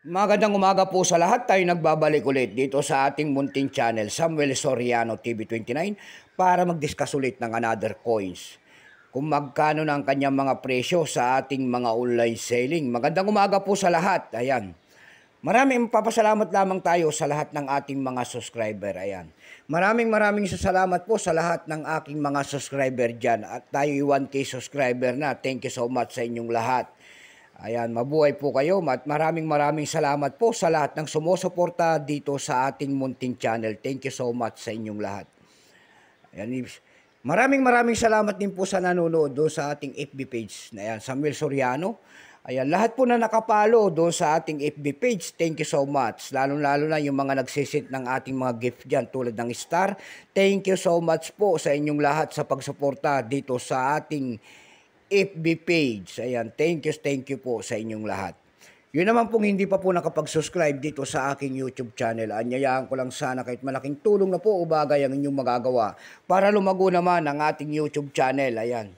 Magandang umaga po sa lahat. Tayo nagbabalik ulit dito sa ating munting channel, Samuel Soriano TV29, para mag-discuss ulit ng another coins. Kung magkano ng kanyang mga presyo sa ating mga online selling. Magandang umaga po sa lahat. Ayan. Maraming papasalamat lamang tayo sa lahat ng ating mga subscriber. Ayan. Maraming maraming salamat po sa lahat ng aking mga subscriber dyan. At tayo 1K subscriber na. Thank you so much sa inyong lahat. Ayan, mabuhay po kayo at maraming maraming salamat po sa lahat ng sumusuporta dito sa ating munting channel. Thank you so much sa inyong lahat. Ayan, maraming maraming salamat din po sa nanonood doon sa ating FB page. Ayan, Samuel Soriano. Ayan, lahat po na nakapalo doon sa ating FB page, thank you so much. Lalo-lalo na yung mga nagsisit ng ating mga gift dyan tulad ng star. Thank you so much po sa inyong lahat sa pagsuporta dito sa ating FB page. Ayan, thank you, thank you po sa inyong lahat. Yun naman pong hindi pa po nakapag-subscribe dito sa aking YouTube channel. Anyayahan ko lang sana kahit malaking tulong na po o bagay ang inyong magagawa para lumago naman ang ating YouTube channel. Ayan.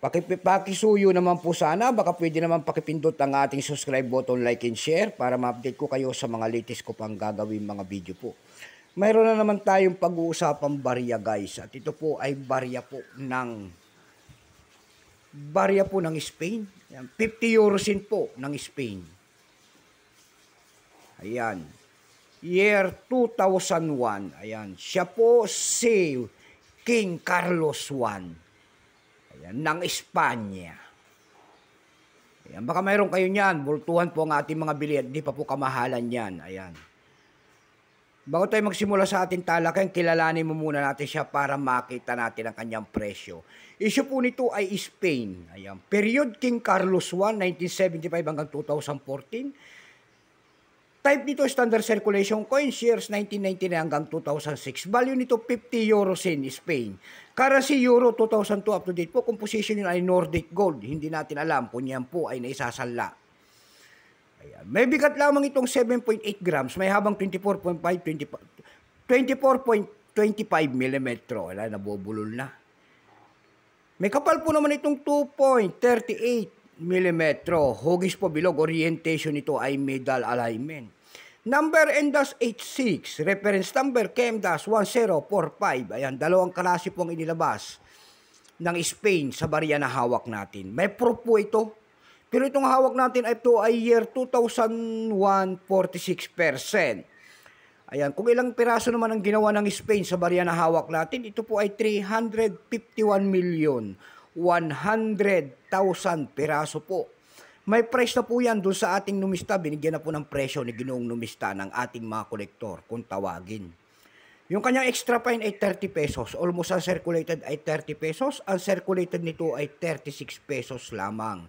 Pakip pakisuyo naman po sana. Baka pwede naman pakipindot ang ating subscribe button, like and share para ma-update ko kayo sa mga latest ko pang gagawin mga video po. Mayroon na naman tayong pag-uusapang barya guys. At ito po ay barya po ng barya po ng Spain. Ayan, 50 euros in po ng Spain. Ayan. Year 2001. Ayan. Siya po si King Carlos I. Ayan, ng Espanya. Ayan, baka mayroon kayo niyan. Bultuhan po ang ating mga bilihan. Hindi pa po kamahalan yan. Ayan. Bago tayo magsimula sa ating talakay, kilalanin mo muna natin siya para makita natin ang kanyang presyo. Isyo po nito ay Spain. Ayan. Period King Carlos I, 1975 hanggang 2014. Type nito standard circulation coin shares 1999 hanggang 2006. Value nito 50 euros in Spain. Currency euro 2002 up to date po. Composition yun ay Nordic gold. Hindi natin alam kung yan po ay naisasala Ayan. May bigat lamang itong 7.8 grams, may habang 24.5, 24.25 mm. Wala, nabubulol na. May kapal po naman itong 2.38 mm. Hugis po bilog, orientation ito ay middle alignment. Number N-86, reference number KEM-1045. Ayan, dalawang klase pong inilabas ng Spain sa barya na hawak natin. May proof po ito pero itong hawak natin ito ay year 2,146%. Ayan, kung ilang piraso naman ang ginawa ng Spain sa barya na hawak natin, ito po ay 351 million 100,000 piraso po. May price na po yan doon sa ating numista. Binigyan na po ng presyo ni Ginoong Numista ng ating mga kolektor kung tawagin. Yung kanyang extra fine ay 30 pesos. Almost uncirculated ay 30 pesos. Uncirculated nito ay 36 pesos lamang.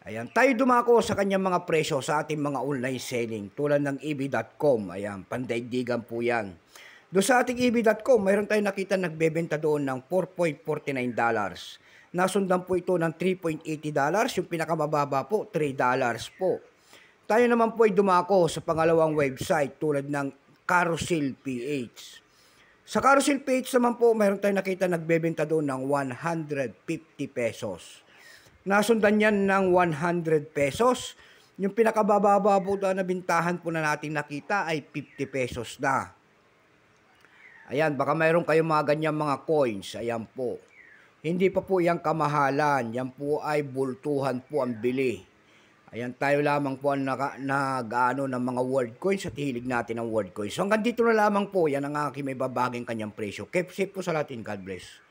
Ayan, tayo dumako sa kanyang mga presyo sa ating mga online selling tulad ng eb.com. Ayan, pandaigdigan po yan. Doon sa ating eb.com, mayroon tayong nakita nagbebenta doon ng 4.49 dollars. Nasundan po ito ng 3.80 dollars, yung pinakamababa po, 3 dollars po. Tayo naman po ay dumako sa pangalawang website tulad ng Carousel PH. Sa Carousel PH naman po, mayroon tayong nakita nagbebenta doon ng 150 pesos. Nasundan yan ng 100 pesos. Yung pinakabababa po na, na bintahan po na natin nakita ay 50 pesos na. Ayan, baka mayroon kayong mga ganyan mga coins. Ayan po. Hindi pa po yan kamahalan. Yan po ay bultuhan po ang bili. Ayan, tayo lamang po ang naka, nagano ng mga world coins at hilig natin ang world coins. So hanggang dito na lamang po, yan ang aking may babaging kanyang presyo. Keep safe po sa latin. God bless.